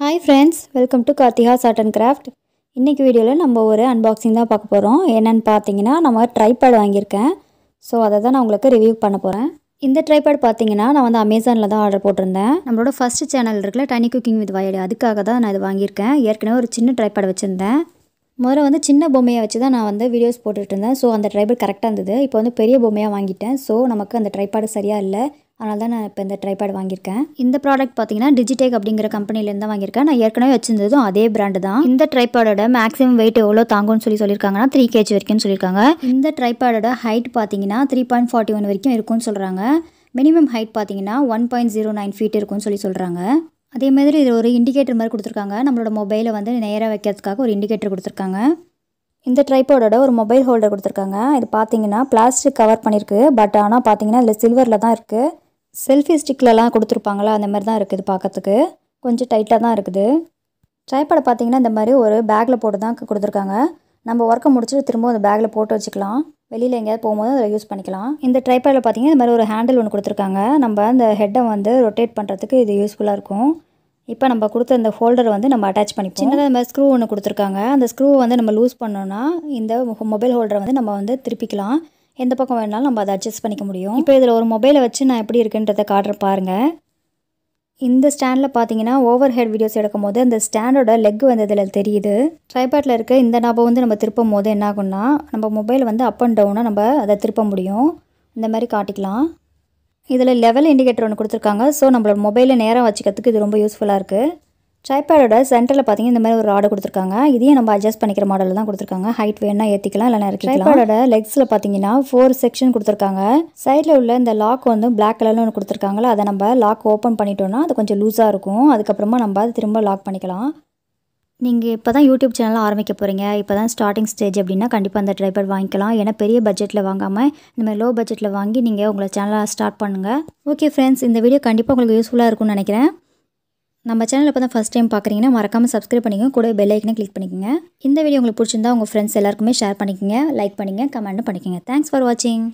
hi friends welcome to Karthika art and craft இன்றைக்கி வீடியோவில் நம்ம ஒரு அன்பாக்சிங் தான் பார்க்க போகிறோம் என்னென்னு பார்த்தீங்கன்னா நம்ம ட்ரைபேட் வாங்கியிருக்கேன் ஸோ அதை தான் நான் உங்களுக்கு ரிவ்யூ பண்ண போகிறேன் இந்த ட்ரைபேட் பார்த்தீங்கன்னா நான் வந்து அமேசானில் தான் ஆர்டர் போட்டிருந்தேன் நம்மளோட ஃபஸ்ட்டு சேனல் இருக்குல்ல டனி குக்கிங் வித் வயடு அதுக்காக தான் நான் இது வாங்கியிருக்கேன் ஏற்கனவே ஒரு சின்ன ட்ரைபேட் வச்சுருந்தேன் முதல்ல வந்து சின்ன பொம்மையை வச்சு தான் நான் வந்து வீடியோஸ் போட்டுட்டு இருந்தேன் ஸோ அந்த ட்ரைபேட் கரெக்டாக இருந்தது இப்போ வந்து பெரிய பொம்மையாக வாங்கிட்டேன் ஸோ நமக்கு அந்த ட்ரைபேடு சரியாக இல்லை அதனால தான் நான் இப்போ இந்த ட்ரைபேட் வாங்கியிருக்கேன் இந்த ப்ராடக்ட் பார்த்தீங்கன்னா டிஜிடேக் அப்படிங்கிற கம்பெனிலேருந்து தான் வாங்கியிருக்கேன் நான் ஏற்கனவே வச்சிருந்ததும் அதே பிராண்டு தான் இந்த ட்ரைபேடோட மேக்ஸிமம் வெயிட் எவ்வளோ தாங்கும்னு சொல்லி சொல்லியிருக்காங்கன்னா த்ரீ கேஜி வரைக்கும் சொல்லியிருக்காங்க இந்த ட்ரைபேடோட ஹைட் பார்த்தீங்கன்னா த்ரீ பாயிண்ட் ஃபார்ட்டி ஒன் வரைக்கும் இருக்கும்னு சொல்கிறாங்க மினிமம் ஹைட் பார்த்தீங்கன்னா one point zero nine feet இருக்கும்னு சொல்லி சொல்கிறாங்க அதே மாதிரி இதில் ஒரு இண்டிகேட்டர் மாதிரி கொடுத்துருக்காங்க நம்மளோட மொபைலை வந்து நேராக வைக்கிறதுக்காக ஒரு இண்டிகேட்டர் கொடுத்துருக்காங்க இந்த ட்ரைபோடோட ஒரு மொபைல் ஹோல்டர் கொடுத்துருக்காங்க இது பார்த்தீங்கன்னா பிளாஸ்டிக் கவர் பண்ணியிருக்கு பட் ஆனால் பார்த்தீங்கன்னா இதில் சில்வரில் தான் இருக்குது செல்ஃபி ஸ்டிக்லலாம் கொடுத்துருப்பாங்களா அந்த மாதிரி தான் இருக்குது பார்க்கறதுக்கு கொஞ்சம் டைட்டாக தான் இருக்குது ட்ரைபேடை பார்த்தீங்கன்னா இந்த மாதிரி ஒரு பேக்கில் போட்டு தான் கொடுத்துருக்காங்க நம்ம ஒர்க்கை முடிச்சுட்டு திரும்ப அந்த பேக்கில் போட்டு வச்சுக்கலாம் வெளியில் எங்கேயாவது போகும்போது அதை யூஸ் பண்ணிக்கலாம் இந்த ட்ரைபேடில் பார்த்தீங்கன்னா இந்த மாதிரி ஒரு ஹேண்டில் ஒன்று கொடுத்துருக்காங்க நம்ம அந்த ஹெட்டை வந்து ரொட்டேட் பண்ணுறதுக்கு இது யூஸ்ஃபுல்லாக இருக்கும் இப்போ நம்ம கொடுத்த இந்த ஹோல்டர் வந்து நம்ம அட்டாச் பண்ணி சின்னதாக இந்த மாதிரி ஸ்க்ரூ ஒன்று கொடுத்துருக்காங்க அந்த ஸ்க்ரூவை வந்து நம்ம லூஸ் பண்ணோன்னா இந்த மொபைல் ஹோல்டரை வந்து நம்ம வந்து திருப்பிக்கலாம் எந்த பக்கம் வேணாலும் நம்ம அதை அட்ஜஸ்ட் பண்ணிக்க முடியும் இப்போ இதில் ஒரு மொபைலை வச்சு நான் எப்படி இருக்குன்றதை காட்டுற பாருங்கள் இந்த ஸ்டாண்டில் பார்த்தீங்கன்னா ஓவர் ஹெட் வீடியோஸ் எடுக்கும் போது அந்த ஸ்டாண்டோட லெக் வந்து இதில் தெரியுது ட்ரைபேட்டில் இருக்க இந்த நாபம் வந்து நம்ம திருப்பும் போது என்ன ஆகும்னா நம்ம மொபைல் வந்து அப் அண்ட் டவுனாக நம்ம அதை திருப்ப முடியும் இந்த மாதிரி காட்டிக்கலாம் இதில் லெவல் இண்டிகேட்டர் ஒன்று கொடுத்துருக்காங்க ஸோ நம்மளோட மொபைலில் நேரம் வச்சுக்கிறதுக்கு இது ரொம்ப யூஸ்ஃபுல்லாக இருக்குது ட்ரைபேடோட சென்டரில் பார்த்தீங்கன்னா இந்த மாதிரி ஒரு ராடை கொடுத்துருக்காங்க இதையும் நம்ம அட்ஜஸ்ட் பண்ணிக்கிற மாடலில் தான் கொடுத்துருக்காங்க ஹைட் வேணா ஏற்றிக்கலாம் இல்லைனா இறக்கிக்கலாம் ட்ரைபேடோட லெக்ஸில் பார்த்தீங்கன்னா ஃபோர் செக்ஷன் கொடுத்துருக்காங்க சைடில் உள்ள இந்த லாக் வந்து பிளாக் கலரில் ஒன்று கொடுத்துருக்காங்களா அதை நம்ம லாக் ஓப்பன் பண்ணிட்டோம்னா அது கொஞ்சம் லூஸாக இருக்கும் அதுக்கப்புறமா நம்ம அதை திரும்ப லாக் பண்ணிக்கலாம் நீங்கள் இப்போ தான் யூடியூப் சேனல் ஆரம்பிக்க போகிறீங்க இப்போ தான் ஸ்டார்டிங் ஸ்டேஜ் அப்படின்னா கண்டிப்பாக அந்த ட்ரைபேட் வாங்கிக்கலாம் ஏன்னா பெரிய பட்ஜெட்டில் வாங்காமல் இந்த மாதிரி லோ பட்ஜெட்டில் வாங்கி நீங்கள் உங்களை சேனலை ஸ்டார்ட் பண்ணுங்கள் ஓகே ஃப்ரெண்ட்ஸ் இந்த வீடியோ கண்டிப்பாக உங்களுக்கு யூஸ்ஃபுல்லாக இருக்கும்னு நினைக்கிறேன் நம்ம சேனல் இப்போ தான் ஃபஸ்ட் டைம் பார்க்குறீங்கன்னா மறக்காமல் சப்ஸ்கிரைப் பண்ணிக்கோங்க கூட பெல் ஐக்கனை கிளிக் பண்ணிக்கோங்க இந்த வீடியோ உங்களுக்கு பிடிச்சிருந்தா உங்கள் ஃப்ரெண்ட்ஸ் எல்லாருக்குமே ஷேர் பண்ணிக்கோங்க லைக் பண்ணிங்க கமெண்ட்டும் பண்ணிக்கோங்க தேங்க்ஸ் ஃபார் வாட்சிங்